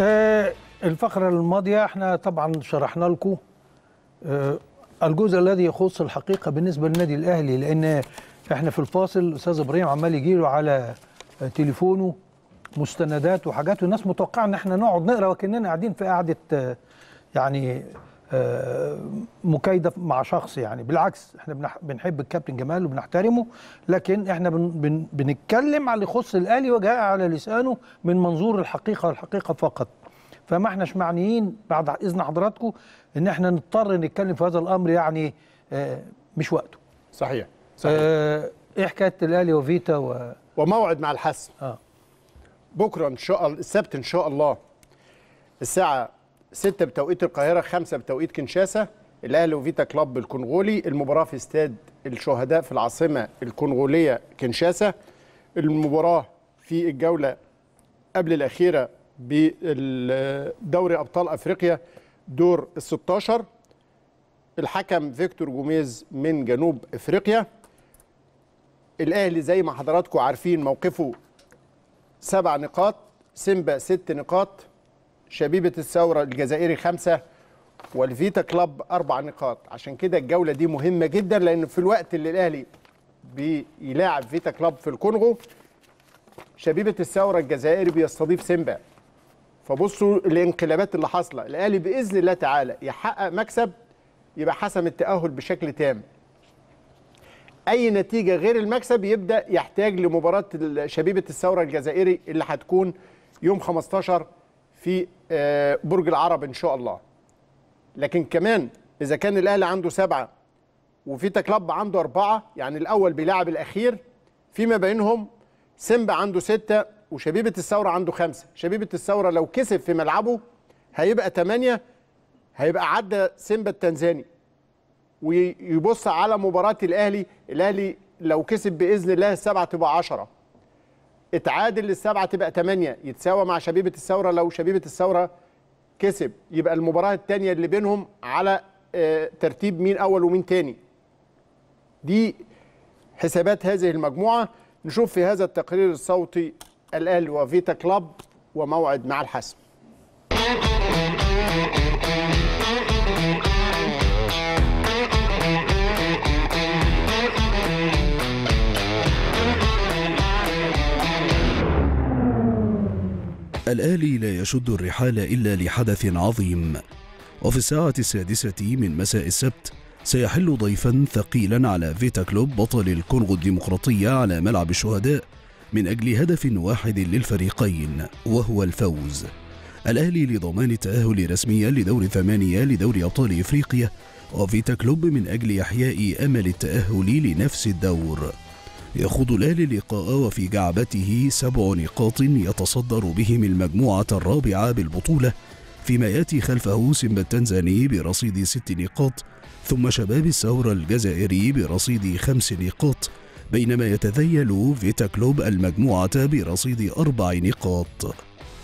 آه، الفقرة الماضية احنا طبعا شرحنا لكم آه، الجزء الذي يخص الحقيقة بالنسبة للنادي الأهلي لأن احنا في الفاصل أستاذ إبراهيم عمال يجيله على تليفونه مستندات وحاجات والناس متوقعة إن احنا نقعد نقرا وكأننا قاعدين في قعدة آه، يعني آه، مكايده مع شخص يعني بالعكس احنا بنحب الكابتن جمال وبنحترمه لكن احنا بن بن بنتكلم على اللي يخص الاهلي وجاء على لسانه من منظور الحقيقه والحقيقه فقط فما احناش معنيين بعد اذن حضراتكم ان احنا نضطر نتكلم في هذا الامر يعني آه، مش وقته صحيح صحيح اه ايه حكايه الاهلي وفيتا و... وموعد مع الحسم اه بكره ان شاء الله السبت ان شاء الله الساعه 6 بتوقيت القاهره 5 بتوقيت كنشاسا الاهلي وفيتا كلاب الكونغولي المباراه في استاد الشهداء في العاصمه الكونغوليه كنشاسا المباراه في الجوله قبل الاخيره بدوري ابطال افريقيا دور ال 16 الحكم فيكتور جوميز من جنوب افريقيا الاهلي زي ما حضراتكم عارفين موقفه سبع نقاط سيمبا ست نقاط شبيبه الثوره الجزائري خمسه والفيتا كلاب اربع نقاط عشان كده الجوله دي مهمه جدا لان في الوقت اللي الاهلي بيلاعب فيتا كلاب في الكونغو شبيبه الثوره الجزائري بيستضيف سيمبا فبصوا الانقلابات اللي حاصله الاهلي باذن الله تعالى يحقق مكسب يبقى حسم التاهل بشكل تام اي نتيجه غير المكسب يبدا يحتاج لمباراه شبيبه الثوره الجزائري اللي هتكون يوم 15 في آه، برج العرب ان شاء الله لكن كمان اذا كان الاهلي عنده سبعه وفي تكلب عنده اربعه يعني الاول بيلعب الاخير فيما بينهم سيمبا عنده سته وشبيبه الثوره عنده خمسه شبيبه الثوره لو كسب في ملعبه هيبقى ثمانيه هيبقى عدى سيمبا التنزاني ويبص على مباراه الاهلي الاهلي لو كسب باذن الله السبعه تبقى 10 اتعادل للسبعه تبقى 8 يتساوى مع شبيبه الثوره لو شبيبه الثوره كسب يبقى المباراه الثانيه اللي بينهم على آه، ترتيب مين اول ومين ثاني دي حسابات هذه المجموعه نشوف في هذا التقرير الصوتي الاهلي وفيتا كلاب وموعد مع الحسم الآلي لا يشد الرحال إلا لحدث عظيم وفي الساعة السادسة من مساء السبت سيحل ضيفا ثقيلا على فيتا كلوب بطل الكونغو الديمقراطية على ملعب الشهداء من أجل هدف واحد للفريقين وهو الفوز الأهلي لضمان التأهل رسميا لدور ثمانية لدور أبطال إفريقيا وفيتا كلوب من أجل إحياء أمل التأهل لنفس الدور يخوض الأهلي اللقاء وفي جعبته سبع نقاط يتصدر بهم المجموعة الرابعة بالبطولة فيما يأتي خلفه سيمبا التنزاني برصيد ست نقاط ثم شباب الثورة الجزائري برصيد خمس نقاط بينما يتذيل فيتا كلوب المجموعة برصيد أربع نقاط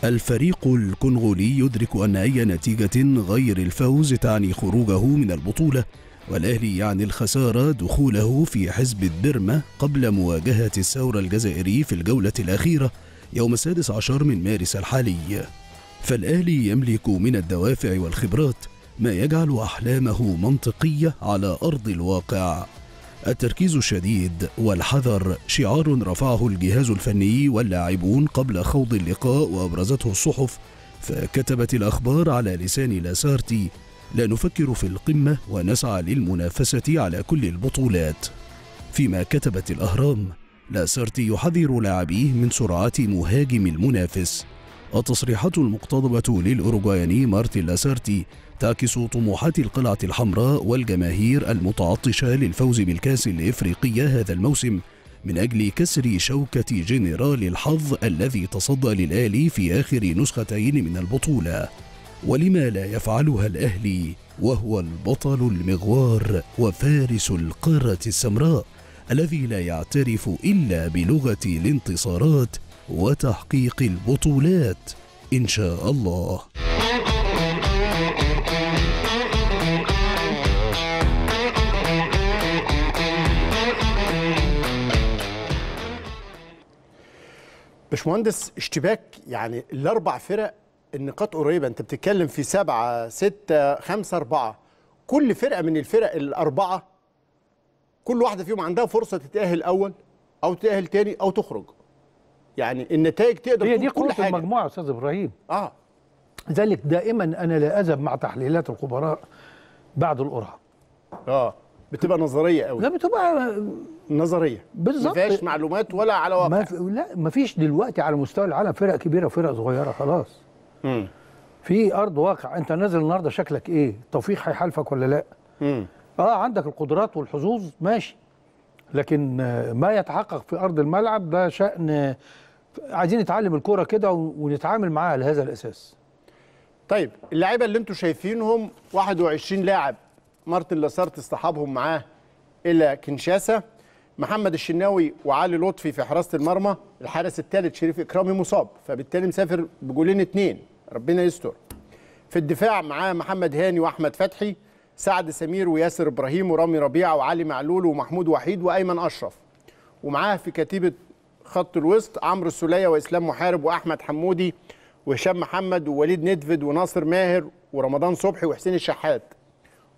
الفريق الكونغولي يدرك أن أي نتيجة غير الفوز تعني خروجه من البطولة والأهلي يعني الخسارة دخوله في حزب الدرمة قبل مواجهة الثورة الجزائري في الجولة الأخيرة يوم السادس عشر من مارس الحالي فالأهلي يملك من الدوافع والخبرات ما يجعل أحلامه منطقية على أرض الواقع التركيز الشديد والحذر شعار رفعه الجهاز الفني واللاعبون قبل خوض اللقاء وأبرزته الصحف فكتبت الأخبار على لسان لاسارتي لا نفكر في القمة ونسعى للمنافسة على كل البطولات فيما كتبت الأهرام لاسارتي يحذر لاعبيه من سرعة مهاجم المنافس التصريحات المقتضبة للأوروغواياني مارتن لاسارتي تعكس طموحات القلعة الحمراء والجماهير المتعطشة للفوز بالكأس الإفريقية هذا الموسم من أجل كسر شوكة جنرال الحظ الذي تصدى للآلي في آخر نسختين من البطولة ولما لا يفعلها الأهلي وهو البطل المغوار وفارس القارة السمراء الذي لا يعترف إلا بلغة الانتصارات وتحقيق البطولات إن شاء الله باشمهندس اشتباك يعني الاربع فرق النقاط قريبه انت بتتكلم في سبعه سته خمسه اربعه كل فرقه من الفرق الاربعه كل واحده فيهم عندها فرصه تتاهل اول او تتاهل تاني او تخرج يعني النتائج تقدر هي دي كل حاجه المجموعه يا استاذ ابراهيم اه ذلك دائما انا لا اذهب مع تحليلات الخبراء بعد القرعه اه بتبقى نظريه قوي لا بتبقى نظريه بالظبط ما معلومات ولا على واقع ما في لا ما فيش دلوقتي على مستوى العالم فرق كبيره وفرق صغيره خلاص في ارض واقع انت نازل النهارده شكلك ايه التوفيق هيحالفك ولا لا مم. اه عندك القدرات والحظوظ ماشي لكن آه، ما يتحقق في ارض الملعب ده شان آه، عايزين نتعلم الكوره كده ونتعامل معاها على هذا الاساس طيب اللعيبه اللي انتم شايفينهم 21 لاعب مارتن لاسارت اصطحابهم معاه الى كنشاسا محمد الشناوي وعلي لطفي في حراسه المرمى الحارس الثالث شريف اكرامي مصاب فبالتالي مسافر بجولين اثنين ربنا يستر في الدفاع معاه محمد هاني واحمد فتحي سعد سمير وياسر ابراهيم ورامي ربيعه وعلي معلول ومحمود وحيد وايمن اشرف ومعاه في كتيبه خط الوسط عمرو السوليه واسلام محارب واحمد حمودي وهشام محمد ووليد ندفد وناصر ماهر ورمضان صبحي وحسين الشحات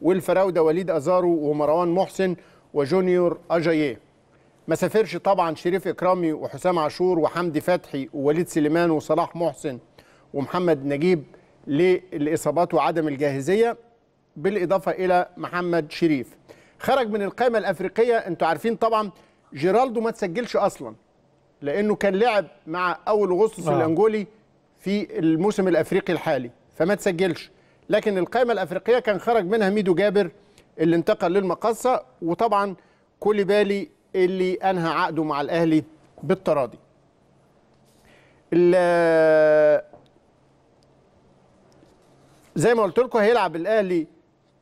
والفراوده وليد ازارو ومروان محسن وجونيور اجاييه ما سافرش طبعا شريف اكرامي وحسام عاشور وحمدي فتحي ووليد سليمان وصلاح محسن ومحمد نجيب للاصابات وعدم الجاهزيه بالاضافه الى محمد شريف خرج من القائمه الافريقيه انتوا عارفين طبعا جيرالدو ما تسجلش اصلا لانه كان لعب مع اول اغسطس آه. الانجولي في الموسم الافريقي الحالي فما تسجلش لكن القائمه الافريقيه كان خرج منها ميدو جابر اللي انتقل للمقصة وطبعا بالي اللي انهى عقده مع الاهلي بالتراضي زي ما قلت لكم هيلعب الاهلي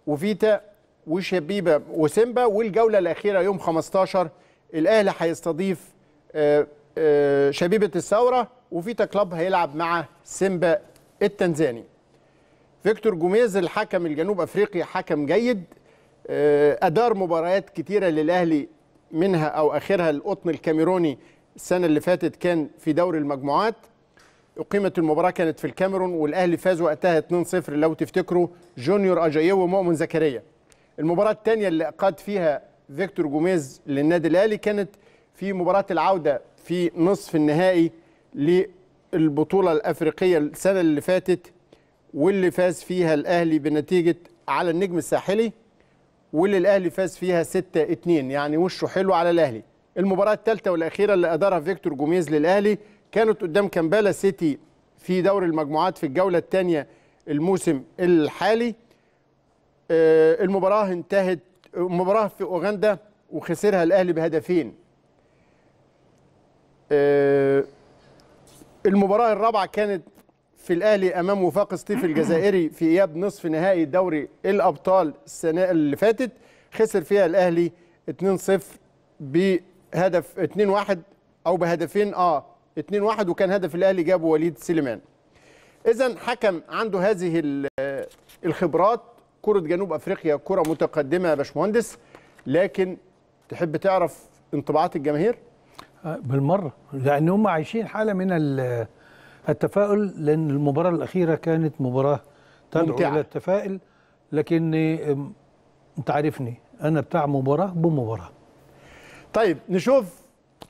وفيتا وشبيبه وسيمبا والجوله الاخيره يوم 15 الاهلي هيستضيف آه، آه، شبيبه الثوره وفيتا كلوب هيلعب مع سيمبا التنزاني فيكتور جوميز الحكم الجنوب افريقي حكم جيد آه، ادار مباريات كثيره للاهلي منها او اخرها القطن الكاميروني السنه اللي فاتت كان في دوري المجموعات اقيمت المباراه كانت في الكاميرون والاهلي فاز وقتها 2-0 لو تفتكروا جونيور اجايو ومؤمن زكريا المباراه الثانيه اللي قاد فيها فيكتور جوميز للنادي الاهلي كانت في مباراه العوده في نصف النهائي للبطوله الافريقيه السنه اللي فاتت واللي فاز فيها الاهلي بنتيجه على النجم الساحلي واللي الاهلي فاز فيها 6-2 يعني وشه حلو على الاهلي المباراه الثالثه والاخيره اللي ادارها فيكتور جوميز للاهلي كانت قدام كامبالا سيتي في دوري المجموعات في الجولة الثانية الموسم الحالي آه، المباراة انتهت مباراة في أوغندا وخسرها الأهلي بهدفين آه، المباراة الرابعة كانت في الأهلي أمام وفاق سطيف الجزائري في إياب نصف نهائي دوري الأبطال السنة اللي فاتت خسر فيها الأهلي 2-0 بهدف 2-1 أو بهدفين آه 2 1 وكان هدف الاهلي جابه وليد سليمان اذا حكم عنده هذه الخبرات كره جنوب افريقيا كره متقدمه يا باشمهندس لكن تحب تعرف انطباعات الجماهير بالمره لان هم عايشين حاله من التفاؤل لان المباراه الاخيره كانت مباراه تدعو الى التفاؤل لكن انت عارفني انا بتاع مباراه بمباراه طيب نشوف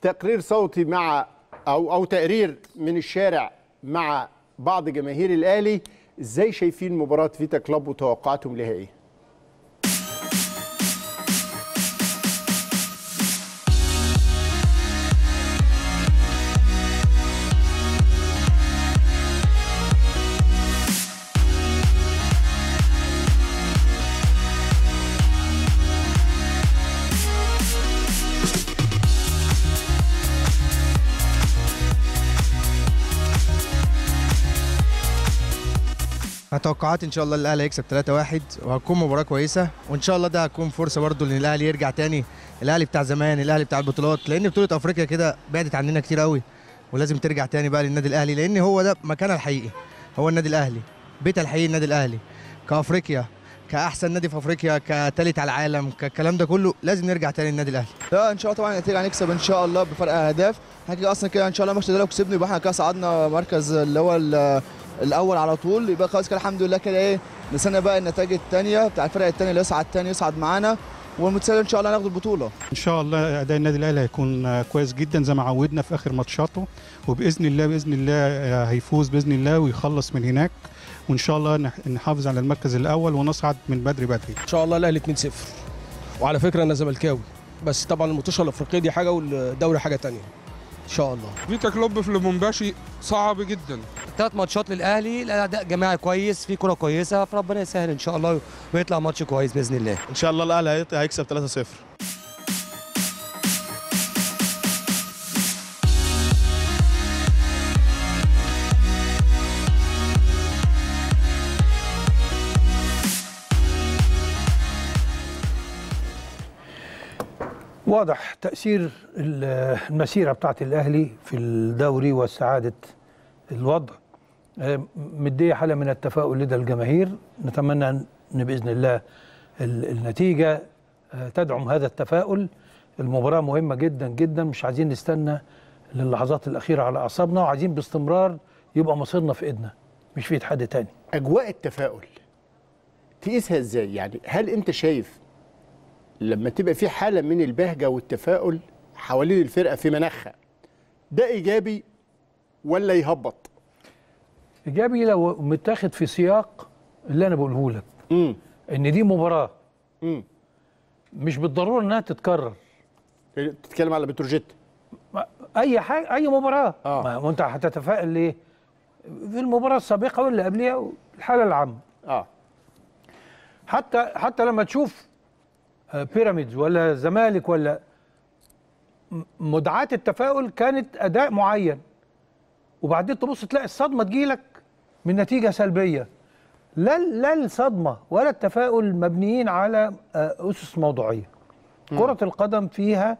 تقرير صوتي مع او او تقرير من الشارع مع بعض جماهير الاهلي ازاي شايفين مباراه فيتا كلوب وتوقعاتهم ليها ايه توقعات ان شاء الله الاهلي هيكسب 3-1 وهتكون مباراه كويسه وان شاء الله ده هتكون فرصه برده ان الاهلي يرجع تاني الاهلي بتاع زمان الاهلي بتاع البطولات لان بطوله افريقيا كده بعدت عننا كتير قوي ولازم ترجع تاني بقى للنادي الاهلي لان هو ده مكانها الحقيقي هو النادي الاهلي بيتها الحقيقي النادي الاهلي كافريقيا كاحسن نادي في افريقيا كتالت على العالم كالكلام ده كله لازم نرجع تاني للنادي الاهلي لا ان شاء الله طبعا النتيجه هنكسب ان شاء الله بفرق اهداف احنا كده اصلا كده ان شاء الله الماتش ده لو كسبنا يبقى احنا كده صعدنا مركز اللي هو الاول على طول يبقى خلاص كده الحمد لله كده ايه نستنى بقى النتائج الثانيه بتاع الفرق الثانيه اللي يصعد تاني يصعد معانا والمتسابق ان شاء الله هناخد البطوله ان شاء الله اداء النادي الاهلي هيكون كويس جدا زي ما عودنا في اخر ماتشاته وباذن الله باذن الله آه، هيفوز باذن الله ويخلص من هناك وان شاء الله نحافظ على المركز الاول ونصعد من بدري بدري ان شاء الله الاهلي 2-0 وعلى فكره انا زملكاوي بس طبعا المنتشره الافريقيه دي حاجه والدوري حاجه ثانيه شاء الله فيتا كلوب في لومباشي صعب جدا ثلاث ماتشات للاهلي الاداء جماعي كويس في كره كويسه فربنا يسهل ان شاء الله ويطلع ماتش كويس باذن الله ان شاء الله الاهلي هيكسب 3-0 واضح تأثير المسيرة بتاعت الأهلي في الدوري واستعادة الوضع مدية حالة من التفاؤل لدى الجماهير نتمنى أن بإذن الله النتيجة أه، تدعم هذا التفاؤل المباراة مهمة جدا جدا مش عايزين نستنى للحظات الأخيرة على أعصابنا وعايزين باستمرار يبقى مصيرنا في إيدنا مش في إيد حد تاني أجواء التفاؤل تقيسها إزاي يعني هل أنت شايف لما تبقى في حاله من البهجه والتفاؤل حوالين الفرقه في مناخها ده ايجابي ولا يهبط ايجابي لو متاخد في سياق اللي انا بقوله لك مم. ان دي مباراه مم. مش بالضروره انها تتكرر تتكلم على بتروجيت اي حاجه اي مباراه آه. ما وانت هتتفائل ليه في المباراه السابقه واللي قبلها الحاله العامه اه حتى حتى لما تشوف بيراميدز ولا زمالك ولا مدعات التفاؤل كانت اداء معين وبعدين تبص تلاقي الصدمه تجيلك من نتيجه سلبيه لا لا الصدمه ولا التفاؤل مبنيين على آه، اسس موضوعيه كره القدم فيها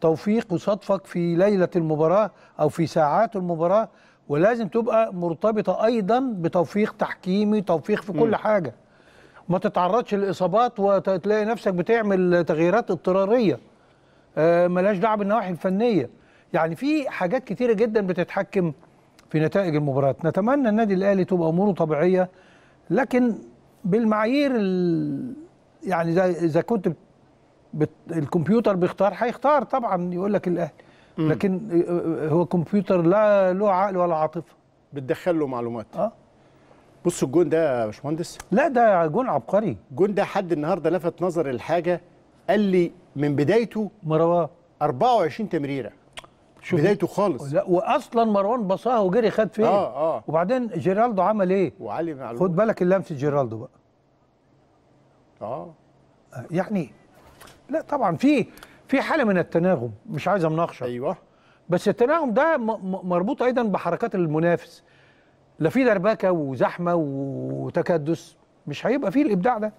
توفيق وصدفك في ليله المباراه او في ساعات المباراه ولازم تبقى مرتبطه ايضا بتوفيق تحكيمي توفيق في كل م. حاجه ما تتعرضش لاصابات وتلاقي نفسك بتعمل تغييرات اضطراريه آه، ملهاش دعوه بالنواحي الفنيه يعني في حاجات كتيره جدا بتتحكم في نتائج المباريات نتمنى النادي الاهلي تبقى اموره طبيعيه لكن بالمعايير ال... يعني اذا كنت بت... الكمبيوتر بيختار هيختار طبعا يقول لك الاهلي لكن آه، آه، هو كمبيوتر لا له عقل ولا عاطفه بتدخل له معلومات اه بص الجون ده يا باشمهندس لا ده جون عبقري جون ده حد النهارده لفت نظر الحاجه قال لي من بدايته مروان 24 تمريره شوف بدايته خالص لا واصلا مروان بصاها وجري خد فين اه اه وبعدين جيرالدو عمل ايه وعلي معلول خد بالك اللمسه جيرالدو بقى اه يعني لا طبعا في في حاله من التناغم مش عايز مناقشه ايوه بس التناغم ده مربوط ايضا بحركات المنافس لا في دربكه وزحمه وتكدس مش هيبقى فيه الابداع ده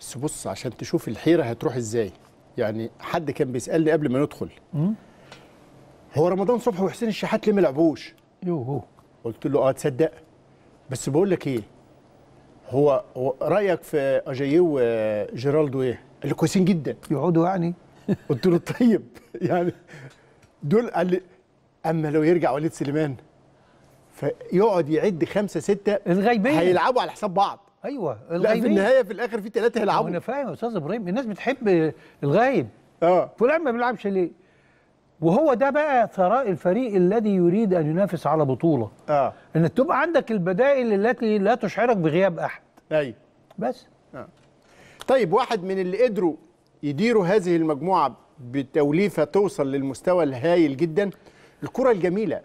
بس بص عشان تشوف الحيره هتروح ازاي يعني حد كان بيسالني قبل ما ندخل هو رمضان صبحي وحسين الشحات ليه ما لعبوش يوه قلت له اه تصدق بس بقول لك ايه هو رايك في اجيو وجيرالدو آه، ايه قال لي كويسين جدا يقعدوا يعني قلت له طيب يعني دول قال لي اما لو يرجع وليد سليمان فيقعد يعد خمسه سته الغيبيه هيلعبوا على حساب بعض ايوه الغيبيه لا في النهايه في الاخر في ثلاثه هيلعبوا انا فاهم يا استاذ ابراهيم الناس بتحب الغايب اه فلان ما بيلعبش ليه وهو ده بقى ثراء الفريق الذي يريد ان ينافس على بطوله اه ان تبقى عندك البدائل التي لا تشعرك بغياب احد ايوه بس آه. طيب واحد من اللي قدروا يديروا هذه المجموعه بتوليفه توصل للمستوى الهايل جدا الكره الجميله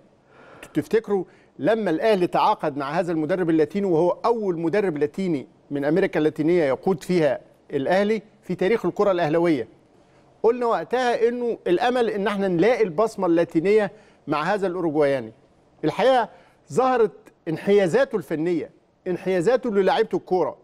تفتكروا لما الاهلي تعاقد مع هذا المدرب اللاتيني وهو اول مدرب لاتيني من امريكا اللاتينيه يقود فيها الاهلي في تاريخ الكره الاهلاويه قلنا وقتها انه الامل ان احنا نلاقي البصمه اللاتينيه مع هذا الاوروجواياني الحقيقه ظهرت انحيازاته الفنيه انحيازاته للاعيبه الكوره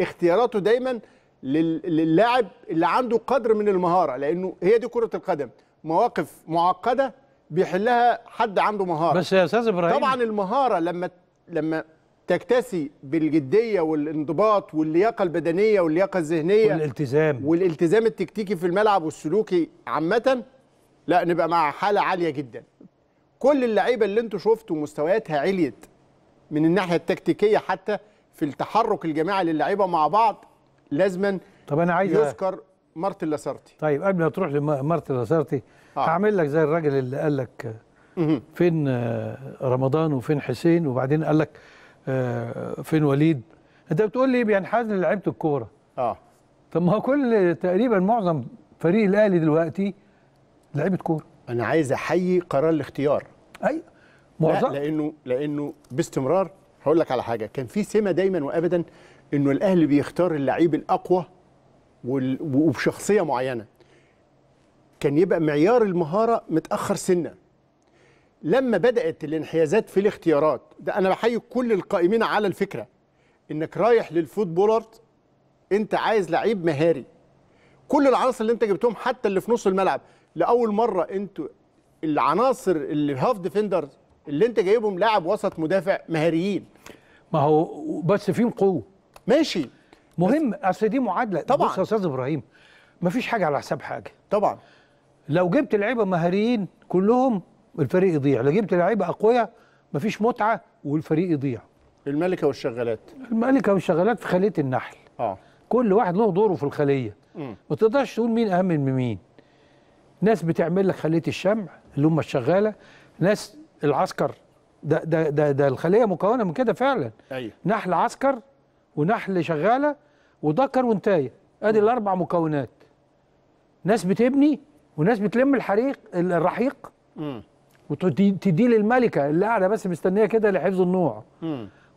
اختياراته دايما للاعب اللي عنده قدر من المهاره لانه هي دي كره القدم مواقف معقده بيحلها حد عنده مهاره بس يا استاذ ابراهيم طبعا المهاره لما لما تكتسي بالجديه والانضباط واللياقه البدنيه واللياقه الذهنيه والالتزام والالتزام التكتيكي في الملعب والسلوكي عامه لا نبقى مع حاله عاليه جدا كل اللعيبه اللي انتوا شفتوا مستوياتها عليت من الناحيه التكتيكيه حتى في التحرك الجماعي للعيبه مع بعض لازما طب انا عايز يذكر مارتن لاسارتي طيب قبل ما تروح لمارتن لاسارتي آه. هعمل لك زي الراجل اللي قال لك فين آه، رمضان وفين حسين وبعدين قال لك آه، فين وليد انت بتقول لي بينحاز يعني لعيبه الكوره اه طب ما هو كل تقريبا معظم فريق الاهلي دلوقتي لعيبه كوره انا عايز احيي قرار الاختيار اي معظم لا لانه لانه باستمرار هقول لك على حاجه كان في سمه دايما وابدا انه الاهلي بيختار اللعيب الاقوى وبشخصيه معينه كان يبقى معيار المهاره متاخر سنه لما بدات الانحيازات في الاختيارات ده انا بحيي كل القائمين على الفكره انك رايح للفوتبولر انت عايز لعيب مهاري كل العناصر اللي انت جبتهم حتى اللي في نص الملعب لاول مره انتوا العناصر اللي هاف ديفندرز اللي انت جايبهم لاعب وسط مدافع مهاريين ما هو بس فيهم قوه ماشي مهم اصل دي معادله طبعا بص يا استاذ ابراهيم مفيش حاجه على حساب حاجه طبعا لو جبت لعيبه مهاريين كلهم الفريق يضيع لو جبت لعيبه اقوياء مفيش متعه والفريق يضيع الملكه والشغالات الملكه والشغالات في خليه النحل اه كل واحد له دوره في الخليه ما تقدرش تقول مين اهم من مين ناس بتعمل لك خليه الشمع اللي هم الشغاله ناس العسكر ده ده ده, ده الخليه مكونه من كده فعلا أيوة. نحل عسكر ونحل شغاله وذكر وانتايه ادي الاربع مكونات ناس بتبني وناس بتلم الحريق الرحيق وتديه للملكه اللي قاعده بس مستنيه كده لحفظ النوع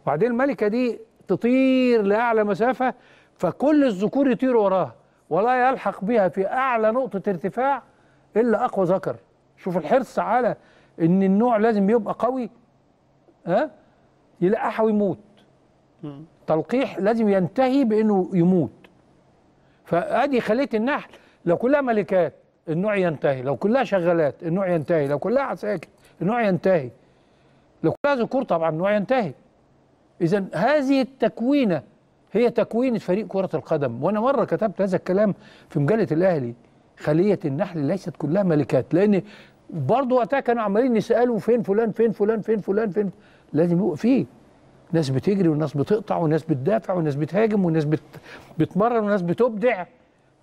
وبعدين الملكه دي تطير لاعلى مسافه فكل الذكور يطير وراها ولا يلحق بها في اعلى نقطه ارتفاع الا اقوى ذكر شوف الحرص على ان النوع لازم يبقى قوي ها أه؟ يلقحه ويموت تلقيح لازم ينتهي بانه يموت فادي خليه النحل لو كلها ملكات النوع ينتهي لو كلها شغالات النوع ينتهي لو كلها عساكر النوع ينتهي لو كلها ذكور طبعا النوع ينتهي اذا هذه التكوينه هي تكوينه فريق كره القدم وانا مره كتبت هذا الكلام في مجله الاهلي خليه النحل ليست كلها ملكات لان برضه وقتها كانوا عمالين يسالوا فين فلان فين فلان فين فلان فين لازم يبقى فيه ناس بتجري وناس بتقطع وناس بتدافع وناس بتهاجم وناس بت... بتمرن وناس بتبدع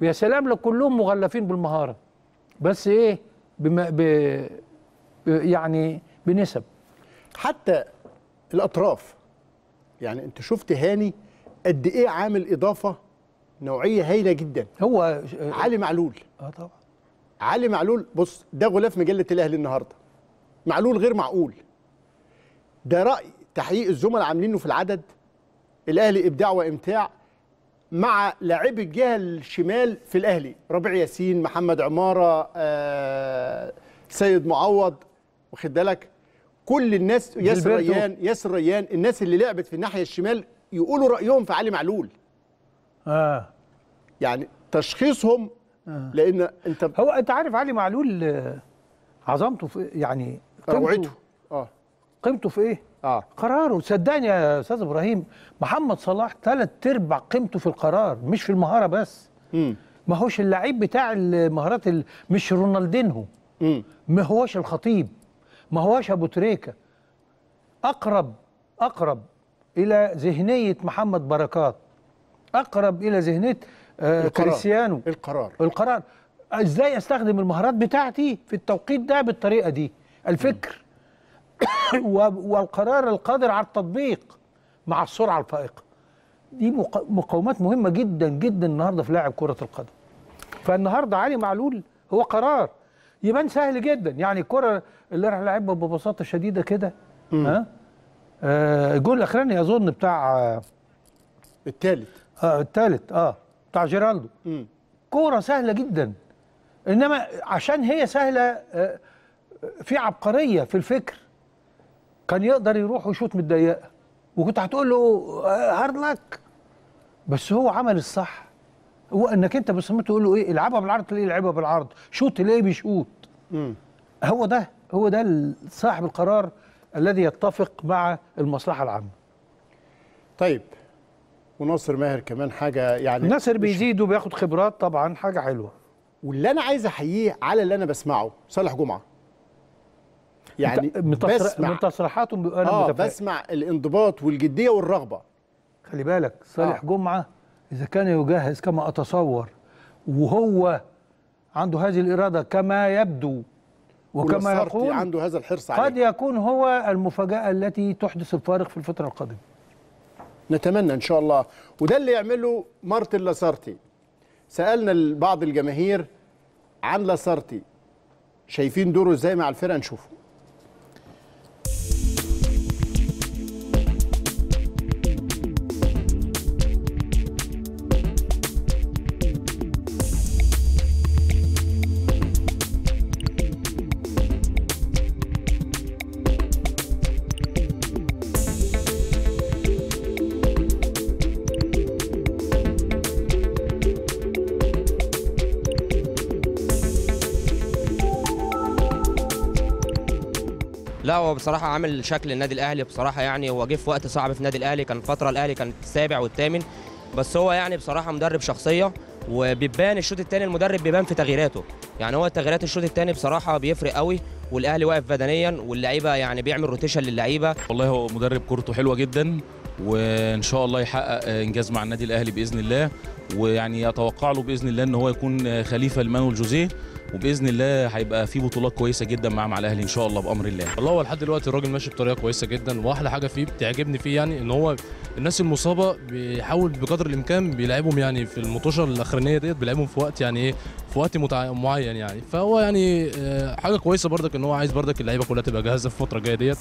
ويا سلام لو كلهم مغلفين بالمهاره بس ايه بما ب يعني بنسب حتى الاطراف يعني انت شفت هاني قد ايه عامل اضافه نوعيه هايله جدا هو علي معلول اه طبعا علي معلول بص ده غلاف مجله الاهلي النهارده معلول غير معقول ده راي تحقيق الزملاء عاملينه في العدد الاهلي ابداع وامتاع مع لاعبي الجهه الشمال في الاهلي ربيع ياسين محمد عماره آه سيد معوض واخد بالك كل الناس ياسر ريان ياسر ريان الناس اللي لعبت في الناحيه الشمال يقولوا رايهم في علي معلول اه يعني تشخيصهم آه. لان انت هو انت عارف علي معلول آه، عظمته في إيه؟ يعني قيمته روعته اه قيمته في ايه اه قراره صدقني يا استاذ ابراهيم محمد صلاح ثلاث ارباع قيمته في القرار مش في المهاره بس امم ما هوش اللعيب بتاع المهارات مش رونالدينهو ما هوش الخطيب ما هوش ابو تريكه اقرب اقرب الى ذهنيه محمد بركات اقرب الى ذهنيه آه كريستيانو القرار القرار ازاي استخدم المهارات بتاعتي في التوقيت ده بالطريقه دي الفكر م. والقرار القادر على التطبيق مع السرعه الفائقه دي مقومات مهمه جدا جدا النهارده في لاعب كره القدم فالنهارده علي معلول هو قرار يبان سهل جدا يعني الكره اللي راح لعبها ببساطه شديده كده ها آه الجول الاخراني اظن بتاع آه الثالث اه الثالث اه بتاع جيرالدو كوره سهله جدا انما عشان هي سهله آه في عبقريه في الفكر كان يقدر يروح ويشوط من الضيقه وكنت هتقول له هارد آه، لك بس هو عمل الصح هو انك انت بصمت تقول له ايه العبها بالعرض تلاقيه لعبها بالعرض شوط تلاقيه بيشوط هو ده هو ده صاحب القرار الذي يتفق مع المصلحه العامه طيب وناصر ماهر كمان حاجه يعني ناصر بيزيد وبياخد خبرات طبعا حاجه حلوه واللي انا عايز احييه على اللي انا بسمعه صالح جمعه يعني بسمع من تصريحاتهم بيبقى انا آه بسمع الانضباط والجديه والرغبه خلي بالك صالح آه. جمعه اذا كان يجهز كما اتصور وهو عنده هذه الاراده كما يبدو وكما يقول عنده هذا الحرص عليه قد يكون هو المفاجاه التي تحدث الفارق في الفتره القادمه نتمنى ان شاء الله وده اللي يعمله مارتن لاسارتي سالنا بعض الجماهير عن لاسارتي شايفين دوره ازاي مع الفرقه نشوفه لا هو بصراحه عامل شكل النادي الاهلي بصراحه يعني هو جه في وقت صعب في النادي الاهلي كان فتره الاهلي كان السابع والثامن بس هو يعني بصراحه مدرب شخصيه وبيبان الشوط الثاني المدرب بيبان في تغييراته يعني هو تغييرات الشوط الثاني بصراحه بيفرق قوي والاهلي واقف بدنيا واللعيبه يعني بيعمل روتيشن للعيبه والله هو مدرب كورته حلوه جدا وان شاء الله يحقق انجاز مع النادي الاهلي باذن الله ويعني اتوقع له باذن الله ان هو يكون خليفه لمانويل جوزيه وباذن الله هيبقى في بطولات كويسه جدا معاه مع الاهلي ان شاء الله بامر الله والله هو لحد دلوقتي الراجل ماشي بطريقه كويسه جدا واحلى حاجه فيه بتعجبني فيه يعني ان هو الناس المصابه بيحاول بقدر الامكان بيلعبهم يعني في المطوشه الاخرانيه ديت بيلعبهم في وقت يعني ايه في وقت متع... معين يعني فهو يعني آه، حاجه كويسه بردك ان هو عايز بردك اللعيبه كلها تبقى جاهزه في الفتره الجايه ديت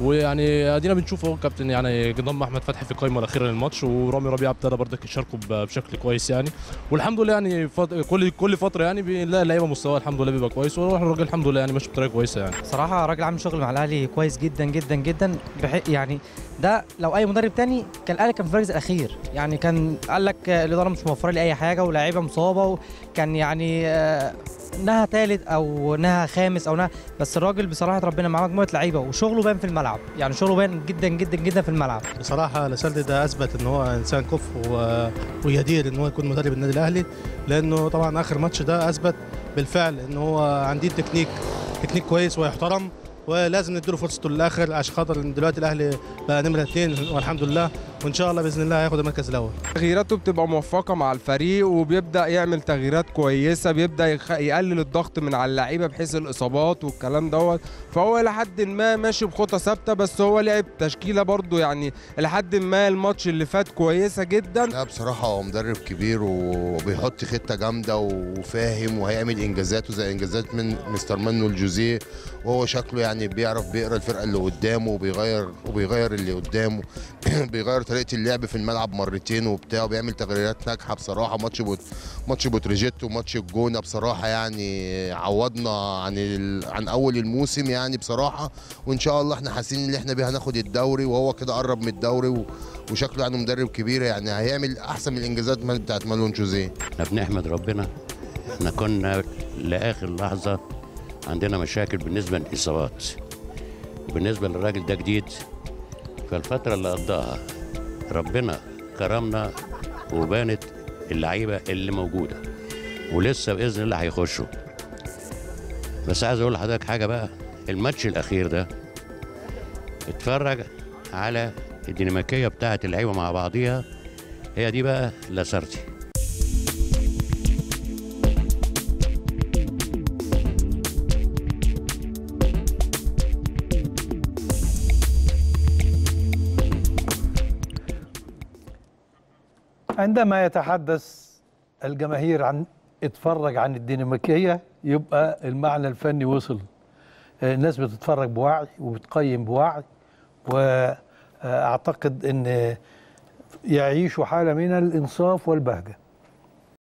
ويعني ادينا بنشوف اهو كابتن يعني ضم احمد فتحي في القائمه الاخيره للماتش ورامي ربيعه ابتدى بردك يشاركوا بشكل كويس يعني والحمد لله يعني فت... كل كل فتره يعني بنلاقي اللعيبه مستوى الحمد لله بيبقى كويس والراجل الحمد لله يعني ماشي بطريقه كويسه يعني صراحه راجل عامل شغل مع الاهلي كويس جدا جدا جدا بح... يعني ده لو اي مدرب تاني كان قال كان في المركز الاخير يعني كان قال لك الاداره مش موفره لي اي حاجه ولاعيبه مصابه وكان يعني آه، نهى ثالث او نهى خامس او نهى بس الراجل بصراحه ربنا معاه مجموعه لعيبه وشغله بان في الملعب يعني شغله بان جدا جدا جدا في الملعب بصراحه لسالدي ده اثبت ان هو انسان كفء آه، ويدير ان هو يكون مدرب النادي الاهلي لانه طبعا اخر ماتش ده اثبت بالفعل ان هو عنده تكنيك تكنيك كويس ويحترم ولازم نديله فرصته للاخر عشان خاطر دلوقتي الاهلي بقى نمره اثنين والحمد لله وان شاء الله باذن الله هياخد المركز الاول تغييراته بتبقى موفقه مع الفريق وبيبدا يعمل تغييرات كويسه بيبدا يقلل الضغط من على اللعيبه بحيث الاصابات والكلام دوت فهو الى حد ما ماشي بخطى ثابته بس هو لعب تشكيله برده يعني الى حد ما الماتش اللي فات كويسه جدا لا بصراحه هو مدرب كبير وبيحط خطه جامده وفاهم وهيعمل انجازاته زي انجازات من مستر مانويل جوزيه وهو شكله يعني بيعرف بيقرا الفرقه اللي قدامه وبيغير وبيغير اللي قدامه بيغير طريقه اللعب في الملعب مرتين وبتاع وبيعمل تغييرات ناجحه بصراحه ماتش بوت ماتش بوتريجيت وماتش الجونه بصراحه يعني عوضنا عن ال... عن اول الموسم يعني بصراحه وان شاء الله احنا حاسين ان احنا بيها هناخد الدوري وهو كده قرب من الدوري و... وشكله يعني مدرب كبير يعني هيعمل احسن من الانجازات بتاعت مالون جوزيه احنا بنحمد ربنا احنا كنا لاخر لحظه عندنا مشاكل بالنسبه للاصابات وبالنسبه للراجل ده جديد فالفتره اللي قضاها ربنا كرمنا وبانت اللعيبه اللي موجوده ولسه باذن الله هيخشوا بس عايز اقول لحضرتك حاجه بقى الماتش الاخير ده اتفرج على الديناميكيه بتاعه اللعيبه مع بعضيها هي دي بقى لاسارتي عندما يتحدث الجماهير عن اتفرج عن الديناميكيه يبقى المعنى الفني وصل آه، الناس بتتفرج بوعي وبتقيم بوعي واعتقد ان يعيشوا حاله من الانصاف والبهجه